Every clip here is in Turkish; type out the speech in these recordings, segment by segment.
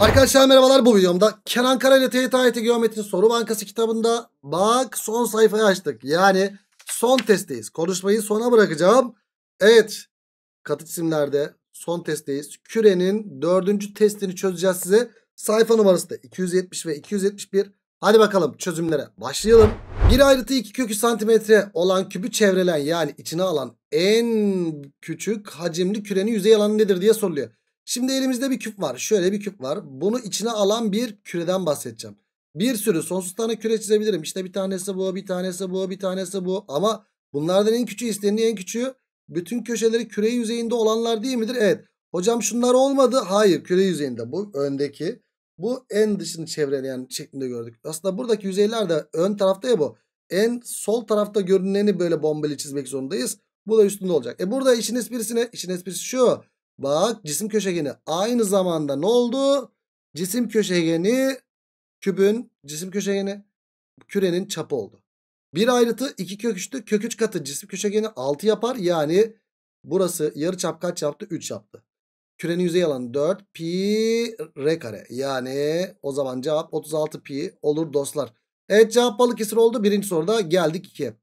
Arkadaşlar merhabalar bu videomda Kenan Kara ile TYT AYT Geometri Soru Bankası kitabında bak son sayfayı açtık. Yani son testteyiz. Konuşmayı sona bırakacağım. Evet katı cisimlerde son testteyiz. Kürenin dördüncü testini çözeceğiz size. Sayfa numarası da 270 ve 271. Hadi bakalım çözümlere başlayalım. Bir ayrıtı 2 kökü santimetre olan kübü çevrelen yani içine alan en küçük hacimli kürenin yüzey alanı nedir diye soruluyor. Şimdi elimizde bir küp var. Şöyle bir küp var. Bunu içine alan bir küreden bahsedeceğim. Bir sürü sonsuz tane küre çizebilirim. İşte bir tanesi bu, bir tanesi bu, bir tanesi bu. Ama bunlardan en küçüğü isteneni en küçüğü. Bütün köşeleri küre yüzeyinde olanlar değil midir? Evet. Hocam şunlar olmadı. Hayır küre yüzeyinde bu öndeki. Bu en dışını çevreleyen şeklinde gördük. Aslında buradaki yüzeyler de ön tarafta ya bu. En sol tarafta görüneni böyle bombeli çizmek zorundayız. Bu da üstünde olacak. E burada işin esprisi ne? İşin esprisi şu. Bak cisim köşegeni aynı zamanda ne oldu? Cisim köşegeni kübün cisim köşegeni kürenin çapı oldu. Bir ayrıtı iki kök 3'tü. Kök 3 katı cisim köşegeni 6 yapar. Yani burası yarı çap kaç yaptı? 3 yaptı. Kürenin yüzey alanı 4 pi r kare. Yani o zaman cevap 36 pi olur dostlar. Evet cevap Balıkesir oldu. Birinci soruda geldik 2'ye.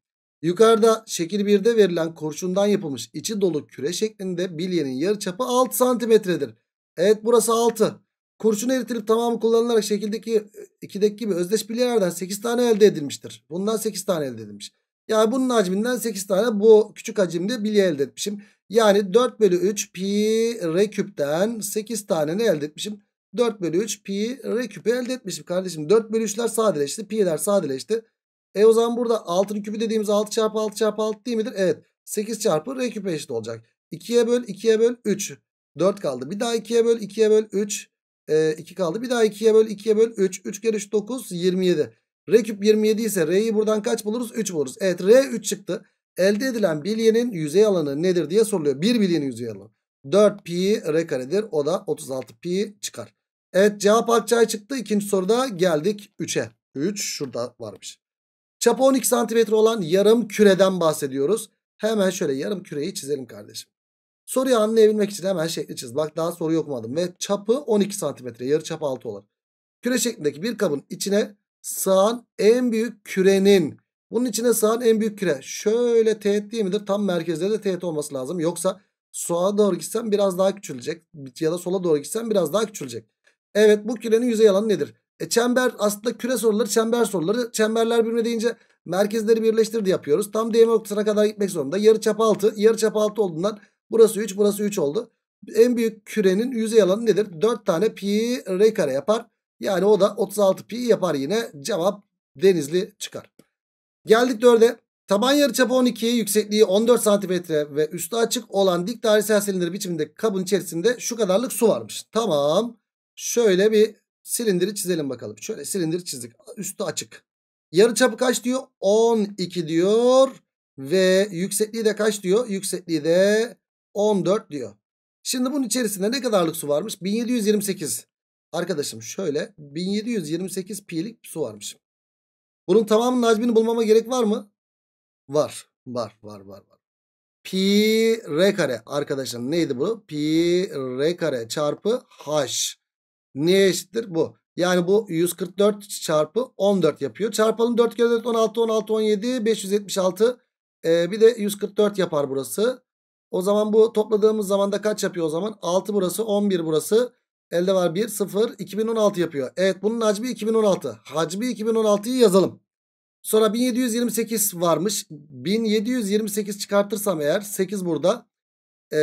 Yukarıda şekil 1'de verilen kurşundan yapılmış içi dolu küre şeklinde bilyenin yarıçapı 6 santimetredir. Evet burası 6. Kurşun eritilip tamamı kullanılarak şekildeki 2'deki e, gibi özdeş bilyelerden 8 tane elde edilmiştir. Bundan 8 tane elde edilmiş. Yani bunun hacminden 8 tane bu küçük hacimde bilye elde etmişim. Yani 4 bölü 3 pi re küpten 8 tane ne elde etmişim? 4 bölü 3 pi re küpü elde etmişim kardeşim. 4 bölü 3'ler sadeleşti. Pi'ler sadeleşti. E o zaman burada 6'nın küpü dediğimiz 6 çarpı 6 çarpı 6 değil midir? Evet. 8 çarpı r küpü eşit olacak. 2'ye böl 2'ye böl 3. 4 kaldı. Bir daha 2'ye böl 2'ye böl 3. E, 2 kaldı. Bir daha 2'ye böl 2'ye böl 3. 3 kere 3 9 27. R küp 27 ise R'yi buradan kaç buluruz? 3 buluruz. Evet R 3 çıktı. Elde edilen bilyenin yüzey alanı nedir diye soruluyor. Bir bilyenin yüzey alanı. 4 pi R karedir. O da 36 pi çıkar. Evet cevap akçay çıktı. İkinci soruda geldik 3'e. 3 şurada varmış. Çapı 12 santimetre olan yarım küreden bahsediyoruz. Hemen şöyle yarım küreyi çizelim kardeşim. Soruyu anlayabilmek için hemen şekli çiz. Bak daha soru okumadım. Ve çapı 12 santimetre. Yarı çapı 6 olan. Küre şeklindeki bir kabın içine sığan en büyük kürenin. Bunun içine sığan en büyük küre. Şöyle teğet değil midir? Tam merkezde de teğet olması lazım. Yoksa sola doğru gitsen biraz daha küçülecek. Ya da sola doğru gitsen biraz daha küçülecek. Evet bu kürenin yüzey alanı nedir? E çember aslında küre soruları çember soruları. Çemberler birbirine deyince merkezleri birleştirdi yapıyoruz. Tam DM noktasına kadar gitmek zorunda. Yarı çap 6. Yarı çap 6 olduğundan burası 3 burası 3 oldu. En büyük kürenin yüzey alanı nedir? 4 tane pi r kare yapar. Yani o da 36 pi yapar yine. Cevap denizli çıkar. Geldik 4'e. Taban yarıçapı 12, yüksekliği 14 cm ve üstü açık olan dik dairesel silindir biçiminde kabın içerisinde şu kadarlık su varmış. Tamam. Şöyle bir Silindiri çizelim bakalım. Şöyle silindiri çizdik. Üstü açık. Yarı çapı kaç diyor? 12 diyor. Ve yüksekliği de kaç diyor? Yüksekliği de 14 diyor. Şimdi bunun içerisinde ne kadarlık su varmış? 1728. Arkadaşım şöyle 1728 pi'lik su varmış. Bunun tamamının hacmini bulmama gerek var mı? Var. Var var var var. Pi r kare arkadaşım neydi bu? Pi r kare çarpı h. Neye eşittir? Bu. Yani bu 144 çarpı 14 yapıyor. Çarpalım 4 kere 4 16 16 17 576 ee, bir de 144 yapar burası. O zaman bu topladığımız zaman da kaç yapıyor o zaman? 6 burası 11 burası. Elde var 1 0 2016 yapıyor. Evet bunun hacmi 2016. Hacmi 2016'yı yazalım. Sonra 1728 varmış. 1728 çıkartırsam eğer 8 burada. Ee,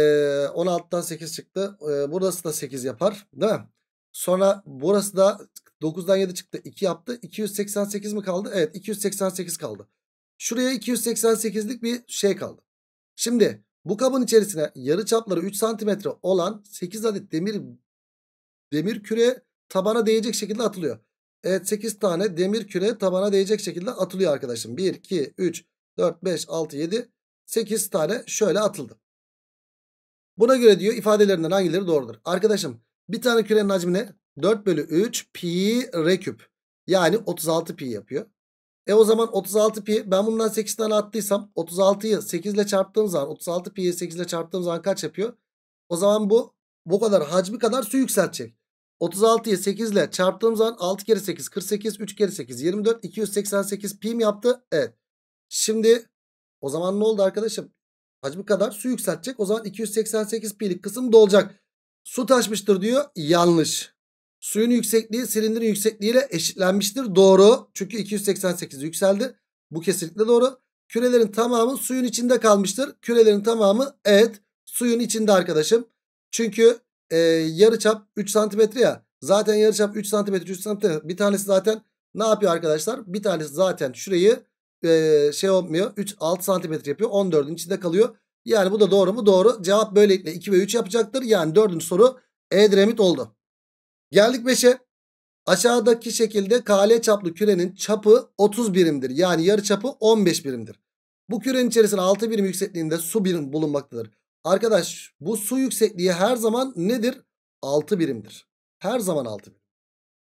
16'dan 8 çıktı. Ee, burası da 8 yapar. Değil mi? Sonra burası da 9'dan 7 çıktı. 2 yaptı. 288 mi kaldı? Evet 288 kaldı. Şuraya 288'lik bir şey kaldı. Şimdi bu kabın içerisine yarı çapları 3 santimetre olan 8 adet demir demir küre tabana değecek şekilde atılıyor. Evet 8 tane demir küre tabana değecek şekilde atılıyor arkadaşım. 1, 2, 3, 4, 5, 6, 7, 8 tane şöyle atıldı. Buna göre diyor ifadelerinden hangileri doğrudur? Arkadaşım bir tane kürenin hacmi ne? 4 bölü 3 pi r küp. Yani 36 pi yapıyor. E o zaman 36 pi ben bundan 8 tane attıysam 36'yı 8 ile çarptığım zaman 36 pi'yi 8 ile çarptığım zaman kaç yapıyor? O zaman bu bu kadar hacmi kadar su yükseltecek. 36'yı 8 ile çarptığım zaman 6 kere 8 48 3 kere 8 24 288 pi mi yaptı? Evet. Şimdi o zaman ne oldu arkadaşım? Hacmi kadar su yükseltecek. O zaman 288 pi'lik kısım dolacak. Su taşmıştır diyor. Yanlış. Suyun yüksekliği silindirin yüksekliğiyle eşitlenmiştir. Doğru. Çünkü 288 yükseldi. Bu kesinlikle doğru. Kürelerin tamamı suyun içinde kalmıştır. Kürelerin tamamı evet suyun içinde arkadaşım. Çünkü e, yarıçap 3 santimetre ya. Zaten yarıçap 3 santimetre 3 santimetre. Bir tanesi zaten ne yapıyor arkadaşlar? Bir tanesi zaten şurayı e, şey olmuyor. 3 6 santimetre yapıyor. 14'ün içinde kalıyor. Yani bu da doğru mu? Doğru. Cevap böylelikle 2 ve 3 yapacaktır. Yani dördüncü soru Edremit oldu. Geldik 5'e. Aşağıdaki şekilde KL çaplı kürenin çapı 30 birimdir. Yani yarı çapı 15 birimdir. Bu kürenin içerisinde 6 birim yüksekliğinde su birim bulunmaktadır. Arkadaş bu su yüksekliği her zaman nedir? 6 birimdir. Her zaman 6 birim.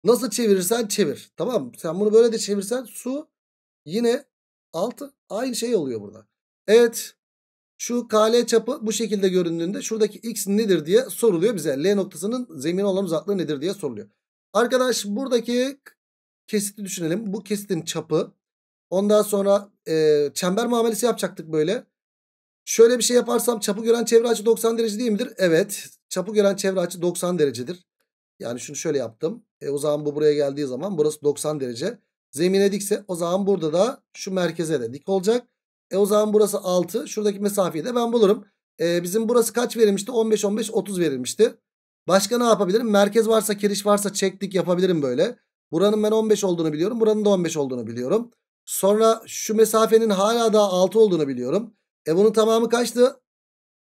Nasıl çevirirsen çevir. Tamam mı? Sen bunu böyle de çevirsen su yine 6. Aynı şey oluyor burada. Evet şu KL çapı bu şekilde göründüğünde şuradaki x nedir diye soruluyor bize. L noktasının zemin olan uzaklığı nedir diye soruluyor. Arkadaş buradaki kesiti düşünelim. Bu kesitin çapı. Ondan sonra e, çember muamelesi yapacaktık böyle. Şöyle bir şey yaparsam çapı gören çevre açı 90 derece değil midir? Evet. Çapı gören çevre açı 90 derecedir. Yani şunu şöyle yaptım. E, o zaman bu buraya geldiği zaman burası 90 derece. Zemine dikse o zaman burada da şu merkeze de dik olacak. E o zaman burası 6. Şuradaki mesafeyi de ben bulurum. E, bizim burası kaç verilmişti? 15, 15, 30 verilmişti. Başka ne yapabilirim? Merkez varsa, kiriş varsa çektik yapabilirim böyle. Buranın ben 15 olduğunu biliyorum. Buranın da 15 olduğunu biliyorum. Sonra şu mesafenin hala daha 6 olduğunu biliyorum. E bunun tamamı kaçtı?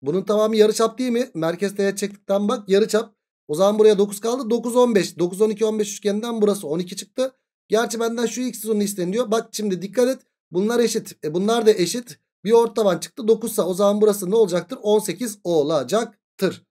Bunun tamamı yarı çap değil mi? Merkez teğet çektikten bak yarıçap. O zaman buraya 9 kaldı. 9 15. 9 12 15 üçgeninden burası 12 çıktı. Gerçi benden şu x onu isteniyor. Bak şimdi dikkat et. Bunlar eşit. E bunlar da eşit. Bir ort taban çıktı 9 sa o zaman burası ne olacaktır? 18 olacaktır.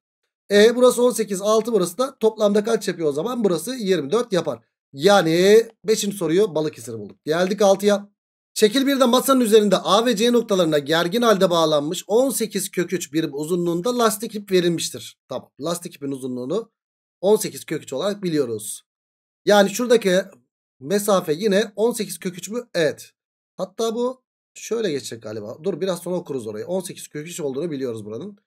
E burası 18 6 burası da toplamda kaç yapıyor o zaman? Burası 24 yapar. Yani 5. soruyu Balıkesir bulduk. Geldik 6'ya. Şekil 1'de masanın üzerinde A ve C noktalarına gergin halde bağlanmış 18 kök 3 bir uzunluğunda lastik ip verilmiştir. Tamam lastik ipin uzunluğunu 18 kök 3 olarak biliyoruz. Yani şuradaki mesafe yine 18 kök 3 mü? Evet. Hatta bu şöyle geçecek galiba. Dur biraz sonra okuruz orayı. 18 kök 3 olduğunu biliyoruz buranın.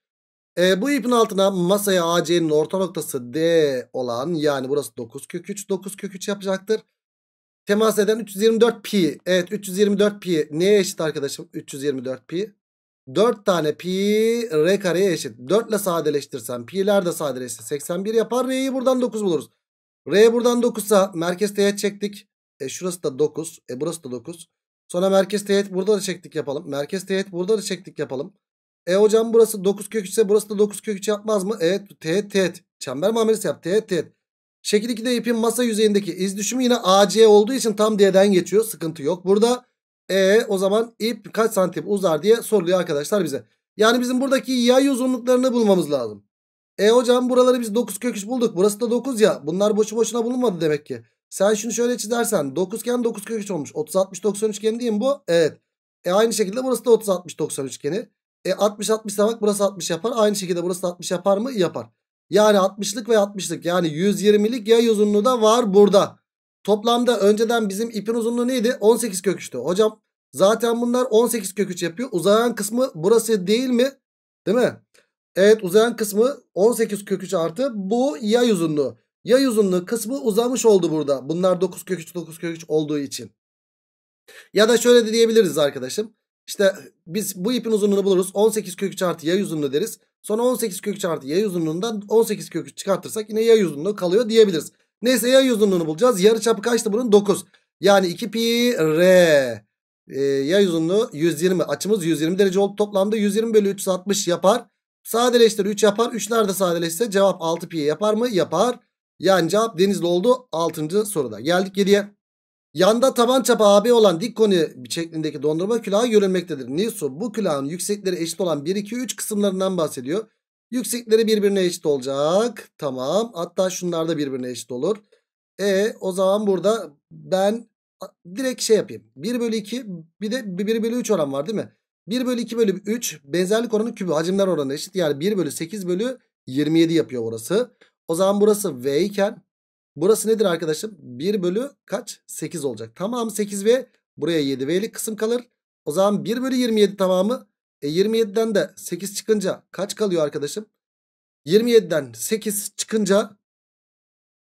E, bu ipin altına masaya AC'nin orta noktası D olan yani burası 9 kök 3. 9 kök 3 yapacaktır. Temas eden 324 pi. Evet 324 pi neye eşit arkadaşım? 324 pi. 4 tane pi r kareye eşit. 4 ile sadeleştirsem pi'ler de sadeleşse 81 yapar. R'yi buradan 9 buluruz. R buradan 9 ise merkez teğet çektik. E şurası da 9. E burası da 9. Sonra merkez teğet burada da çektik yapalım. Merkez teğet burada da çektik yapalım. E hocam burası 9 kök 3 ise burası da 9 kök 3 yapmaz mı? Evet teğet teğet. Çember muamelesi yap teğet teğet. Şekil 2'de ipin masa yüzeyindeki iz düşümü yine AC olduğu için tam D'den geçiyor. Sıkıntı yok. Burada E o zaman ip kaç santim uzar diye soruluyor arkadaşlar bize. Yani bizim buradaki yay uzunluklarını bulmamız lazım. E hocam buraları biz 9 kök 3 bulduk. Burası da 9 ya. Bunlar boşu boşuna bulunmadı demek ki. Sen şunu şöyle çizersen 9 kenar 9 kök 3 olmuş. 30 60 90 üçgeni değil mi bu? Evet. E aynı şekilde burası da 30 60 90 üçgeni. E 60 60 bak burası 60 yapar. Aynı şekilde burası da 60 yapar mı? Yapar. Yani 60'lık ve 60'lık yani 120'lik yay uzunluğu da var burada. Toplamda önceden bizim ipin uzunluğu neydi? 18 kök 3'tü. Hocam zaten bunlar 18 kök 3 yapıyor. Uzayan kısmı burası değil mi? Değil mi? Evet uzayan kısmı 18 kök 3 artı bu yay uzunluğu. Yay uzunluğu kısmı uzamış oldu burada. Bunlar 9 kök 3 9 kök 3 olduğu için. Ya da şöyle de diyebiliriz arkadaşım. İşte biz bu ipin uzunluğunu buluruz. 18 kök 3 artı yay uzunluğu deriz. Sonra 18 kök 3 artı yay uzunluğundan 18 kök 3 çıkartırsak yine yay uzunluğu kalıyor diyebiliriz. Neyse yay uzunluğunu bulacağız. Yarı çapı kaçtı bunun? 9. Yani 2 pi r. Ee, yay uzunluğu 120. Açımız 120 derece oldu. Toplamda 120 bölü 360 yapar. Sadeleştir 3 yapar. 3'ler de sadeleşse cevap 6 pi yapar mı? Yapar. Yani cevap Denizli oldu 6. soruda. Geldik geriye. Yanda taban çapı AB olan dik koni şeklindeki dondurma külahı görülmektedir. Nisu bu külahın yüksekleri eşit olan 1, 2, 3 kısımlarından bahsediyor. Yüksekleri birbirine eşit olacak. Tamam. Hatta şunlar da birbirine eşit olur. E o zaman burada ben direkt şey yapayım. 1 bölü 2 bir de 1 bölü 3 oran var değil mi? 1 bölü 2 bölü 3 benzerlik oranı kübü hacimler oranı eşit. Yani 1 bölü 8 bölü 27 yapıyor orası. O zaman burası V iken burası nedir arkadaşım? 1 bölü kaç? 8 olacak. Tamam 8V buraya 7V'lik kısım kalır. O zaman 1 bölü 27 tamamı. E 27'den de 8 çıkınca kaç kalıyor arkadaşım? 27'den 8 çıkınca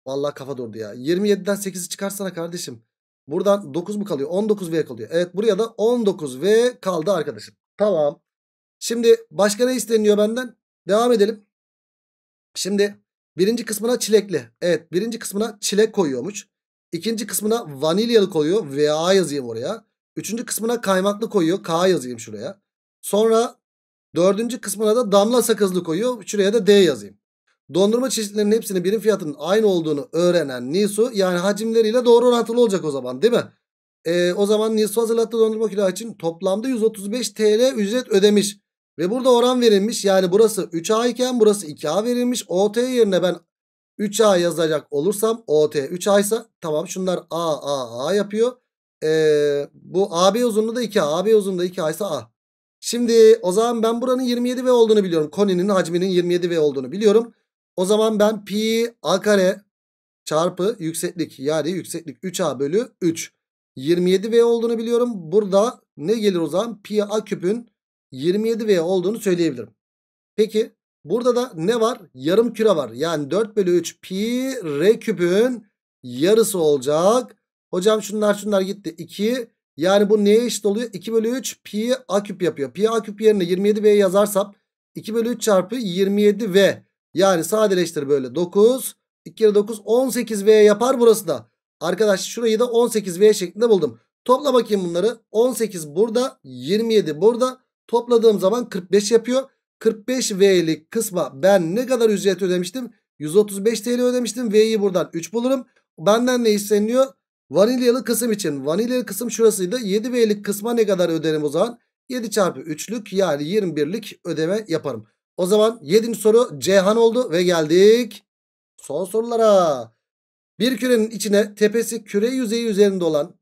Vallahi kafa durdu ya. 27'den 8'i çıkarsana kardeşim. Buradan 9 mu kalıyor? 19V kalıyor. Evet buraya da 19V kaldı arkadaşım. Tamam. Şimdi başka ne isteniyor benden? Devam edelim. Şimdi Birinci kısmına çilekli. Evet birinci kısmına çilek koyuyormuş. İkinci kısmına vanilyalı koyuyor. VA yazayım oraya. Üçüncü kısmına kaymaklı koyuyor. K yazayım şuraya. Sonra dördüncü kısmına da damla sakızlı koyuyor. Şuraya da D yazayım. Dondurma çeşitlerinin hepsinin birim fiyatının aynı olduğunu öğrenen Nisu yani hacimleriyle doğru orantılı olacak o zaman değil mi? E, o zaman Nisu hazırlattığı dondurma kilo için toplamda 135 TL ücret ödemiş. Ve burada oran verilmiş. Yani burası 3A iken burası 2A verilmiş. OT yerine ben 3A yazacak olursam OT 3A ise tamam şunlar A A A yapıyor. Ee, bu AB uzunluğu da 2A. AB uzunluğu da 2A ise A. Şimdi o zaman ben buranın 27V olduğunu biliyorum. Koninin hacminin 27V olduğunu biliyorum. O zaman ben pi A kare çarpı yükseklik yani yükseklik 3A bölü 3. 27V olduğunu biliyorum. Burada ne gelir o zaman? Pi A küpün 27V olduğunu söyleyebilirim. Peki burada da ne var? Yarım küre var. Yani 4 bölü 3 pi r küpün yarısı olacak. Hocam şunlar şunlar gitti. 2 yani bu neye eşit oluyor? 2 bölü 3 pi a küp yapıyor. Pi a küp yerine 27V yazarsam 2 bölü 3 çarpı 27V. Yani sadeleştir böyle 9. 2 kere 9 18V yapar burası da. Arkadaş şurayı da 18V şeklinde buldum. Topla bakayım bunları. 18 burada 27 burada Topladığım zaman 45 yapıyor. 45V'lik kısma ben ne kadar ücret ödemiştim? 135 TL ödemiştim. V'yi buradan 3 bulurum. Benden ne isteniyor? Vanilyalı kısım için. Vanilyalı kısım şurasıydı. 7V'lik kısma ne kadar öderim o zaman? 7 çarpı 3'lük yani 21'lik ödeme yaparım. O zaman 7. soru Ceyhan oldu ve geldik son sorulara. Bir kürenin içine tepesi küre yüzeyi üzerinde olan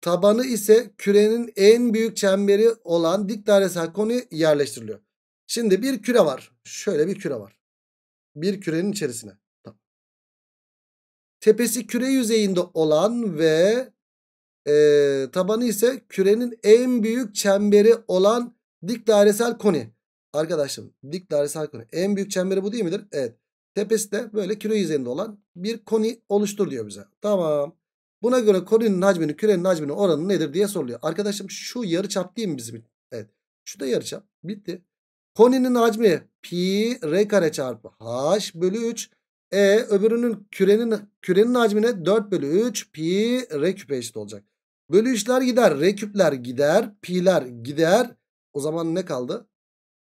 Tabanı ise kürenin en büyük çemberi olan dik dairesel konu yerleştiriliyor. Şimdi bir küre var. Şöyle bir küre var. Bir kürenin içerisine. Tamam. Tepesi küre yüzeyinde olan ve e, tabanı ise kürenin en büyük çemberi olan dik dairesel koni. Arkadaşlar, dik dairesel koni. En büyük çemberi bu değil midir? Evet. Tepesi de böyle küre yüzeyinde olan bir koni oluştur diyor bize. Tamam. Buna göre koninin hacmini kürenin hacminin oranı nedir diye soruluyor. Arkadaşım şu yarıçap değil mi bizim? Evet. Şu da yarı çap Bitti. Koninin hacmi pi r kare çarpı h bölü 3. E öbürünün kürenin kürenin hacmine 4 bölü 3 pi r küpe eşit olacak. Bölü 3'ler gider. R küpler gider. Pi'ler gider. O zaman ne kaldı?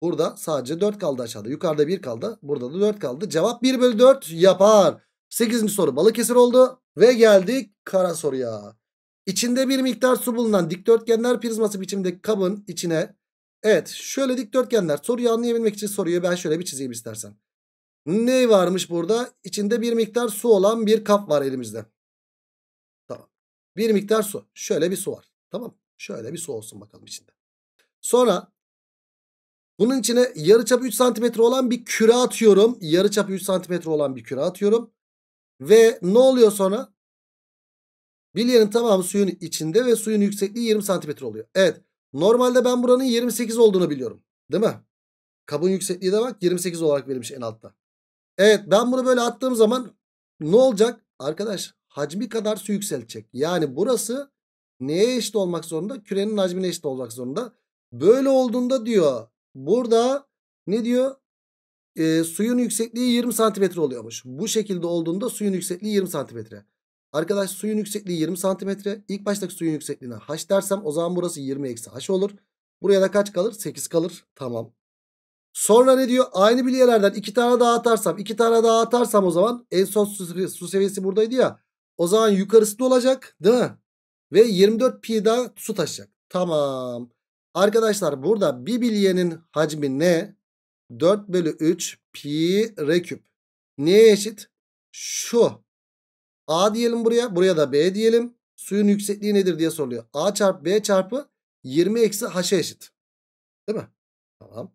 Burada sadece 4 kaldı aşağıda. Yukarıda 1 kaldı. Burada da 4 kaldı. Cevap 1 bölü 4 yapar. 8. soru Balıkesir oldu. Ve geldik kara soruya. İçinde bir miktar su bulunan dikdörtgenler prizması biçimdeki kabın içine. Evet şöyle dikdörtgenler. Soruyu anlayabilmek için soruyu ben şöyle bir çizeyim istersen. Ne varmış burada? İçinde bir miktar su olan bir kap var elimizde. Tamam. Bir miktar su. Şöyle bir su var. Tamam. Şöyle bir su olsun bakalım içinde. Sonra bunun içine yarıçap 3 cm olan bir küre atıyorum. Yarıçap 3 cm olan bir küre atıyorum. Ve ne oluyor sonra? Bilyenin tamamı suyun içinde ve suyun yüksekliği 20 santimetre oluyor. Evet. Normalde ben buranın 28 olduğunu biliyorum. Değil mi? Kabın yüksekliği de bak 28 olarak verilmiş en altta. Evet ben bunu böyle attığım zaman ne olacak? Arkadaş hacmi kadar su yükseltecek. Yani burası neye eşit olmak zorunda? Kürenin hacmine eşit olmak zorunda. Böyle olduğunda diyor burada ne diyor? e, suyun yüksekliği 20 santimetre oluyormuş. Bu şekilde olduğunda suyun yüksekliği 20 santimetre. Arkadaş suyun yüksekliği 20 santimetre. İlk baştaki suyun yüksekliğine h dersem o zaman burası 20 eksi h olur. Buraya da kaç kalır? 8 kalır. Tamam. Sonra ne diyor? Aynı bilyelerden iki tane daha atarsam, iki tane daha atarsam o zaman en son su, su seviyesi buradaydı ya. O zaman yukarısı da olacak değil mi? Ve 24 pi daha su taşacak. Tamam. Arkadaşlar burada bir bilyenin hacmi ne? 4 bölü 3 pi r küp. Neye eşit? Şu. A diyelim buraya. Buraya da B diyelim. Suyun yüksekliği nedir diye soruluyor. A çarpı B çarpı 20 eksi H'a eşit. Değil mi? Tamam.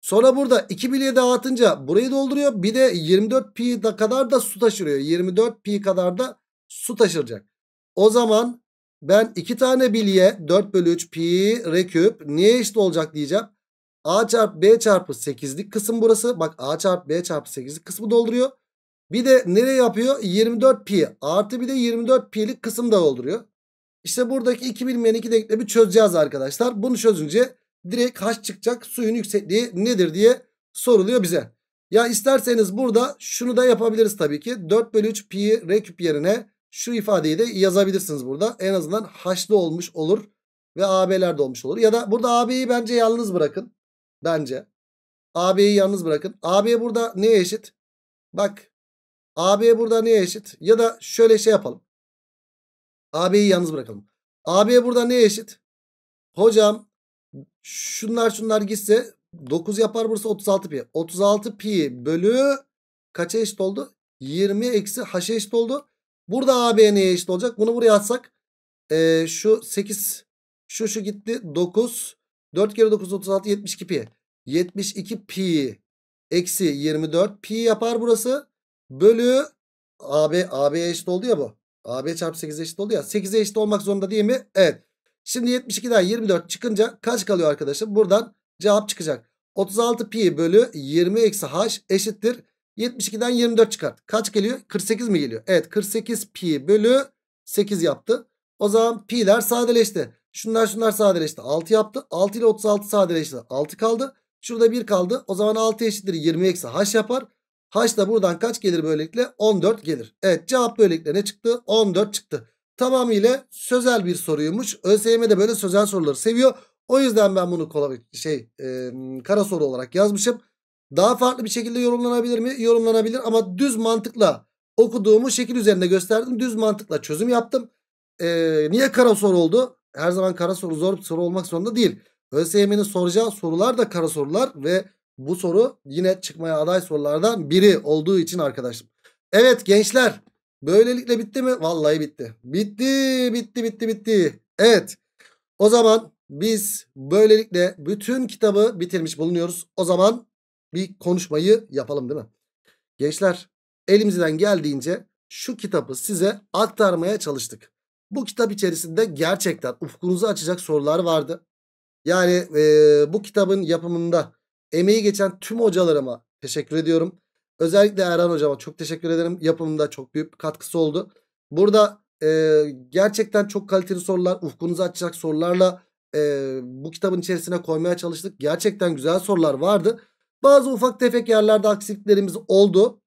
Sonra burada 2 bilye atınca burayı dolduruyor. Bir de 24 pi kadar da su taşırıyor. 24 pi kadar da su taşıracak. O zaman ben 2 tane bilye 4 bölü 3 pi r küp niye eşit olacak diyeceğim. A çarpı B çarpı 8'lik kısım burası. Bak A çarpı B çarpı 8'lik kısmı dolduruyor. Bir de nereye yapıyor? 24 pi artı bir de 24 pi'lik kısım da dolduruyor. İşte buradaki 2 bilmeyen 2 denklemi çözeceğiz arkadaşlar. Bunu çözünce direkt haç çıkacak suyun yüksekliği nedir diye soruluyor bize. Ya isterseniz burada şunu da yapabiliriz tabii ki. 4 bölü 3 pi r küp yerine şu ifadeyi de yazabilirsiniz burada. En azından haşlı olmuş olur ve ab'ler de olmuş olur. Ya da burada ab'yi bence yalnız bırakın. Bence. AB'yi yalnız bırakın. AB burada neye eşit? Bak. AB burada neye eşit? Ya da şöyle şey yapalım. AB'yi yalnız bırakalım. AB burada neye eşit? Hocam şunlar şunlar gitse 9 yapar burası 36 pi. 36 pi bölü kaça eşit oldu? 20 eksi h'a eşit oldu. Burada AB neye eşit olacak? Bunu buraya atsak. Ee, şu 8 şu şu gitti 9 4 kere 9 36 72 pi. 72 pi eksi 24 pi yapar burası. Bölü AB, AB eşit oldu ya bu. AB çarpı 8 eşit oldu ya. 8'e eşit olmak zorunda değil mi? Evet. Şimdi 72 72'den 24 çıkınca kaç kalıyor arkadaşım? Buradan cevap çıkacak. 36 pi bölü 20 eksi h eşittir. 72'den 24 çıkart. Kaç geliyor? 48 mi geliyor? Evet 48 pi bölü 8 yaptı. O zaman pi'ler sadeleşti. Şunlar şunlar sadeleşti. 6 yaptı. 6 ile 36 sadeleşti. 6 kaldı. Şurada 1 kaldı. O zaman 6 eşittir 20 eksi h yapar. H da buradan kaç gelir böylelikle? 14 gelir. Evet cevap böylelikle ne çıktı? 14 çıktı. Tamamıyla sözel bir soruymuş. ÖSYM de böyle sözel soruları seviyor. O yüzden ben bunu kolay şey e, kara soru olarak yazmışım. Daha farklı bir şekilde yorumlanabilir mi? Yorumlanabilir ama düz mantıkla okuduğumu şekil üzerinde gösterdim. Düz mantıkla çözüm yaptım. E, niye kara soru oldu? her zaman kara soru zor bir soru olmak zorunda değil. ÖSYM'nin soracağı sorular da kara sorular ve bu soru yine çıkmaya aday sorulardan biri olduğu için arkadaşım. Evet gençler böylelikle bitti mi? Vallahi bitti. Bitti bitti bitti bitti. Evet o zaman biz böylelikle bütün kitabı bitirmiş bulunuyoruz. O zaman bir konuşmayı yapalım değil mi? Gençler elimizden geldiğince şu kitabı size aktarmaya çalıştık. Bu kitap içerisinde gerçekten ufkunuzu açacak sorular vardı. Yani e, bu kitabın yapımında emeği geçen tüm hocalarıma teşekkür ediyorum. Özellikle Erhan hocama çok teşekkür ederim. Yapımında çok büyük bir katkısı oldu. Burada e, gerçekten çok kaliteli sorular, ufkunuzu açacak sorularla e, bu kitabın içerisine koymaya çalıştık. Gerçekten güzel sorular vardı. Bazı ufak tefek yerlerde aksiliklerimiz oldu.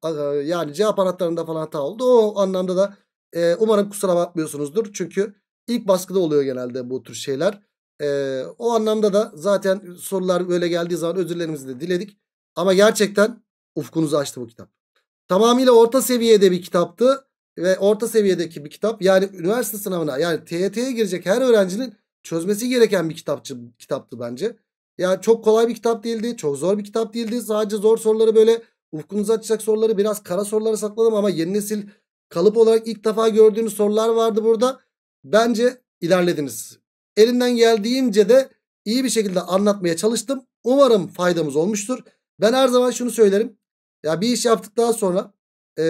Yani cevap anahtarında falan hata oldu. O anlamda da e, umarım kusura bakmıyorsunuzdur. Çünkü ilk baskıda oluyor genelde bu tür şeyler. E, o anlamda da zaten sorular böyle geldiği zaman özürlerimizi de diledik. Ama gerçekten ufkunuzu açtı bu kitap. Tamamıyla orta seviyede bir kitaptı. Ve orta seviyedeki bir kitap yani üniversite sınavına yani TYT'ye girecek her öğrencinin çözmesi gereken bir kitapçı, kitaptı bence. Yani çok kolay bir kitap değildi. Çok zor bir kitap değildi. Sadece zor soruları böyle ufkunuzu açacak soruları biraz kara soruları sakladım ama yeni nesil Kalıp olarak ilk defa gördüğünüz sorular vardı burada. Bence ilerlediniz. Elimden geldiğimce de iyi bir şekilde anlatmaya çalıştım. Umarım faydamız olmuştur. Ben her zaman şunu söylerim. Ya bir iş yaptıktan sonra e,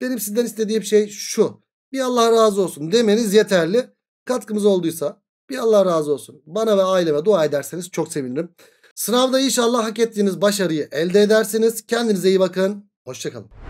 benim sizden istediğim şey şu. Bir Allah razı olsun demeniz yeterli. Katkımız olduysa bir Allah razı olsun. Bana ve aileme dua ederseniz çok sevinirim. Sınavda inşallah hak ettiğiniz başarıyı elde edersiniz. Kendinize iyi bakın. Hoşçakalın.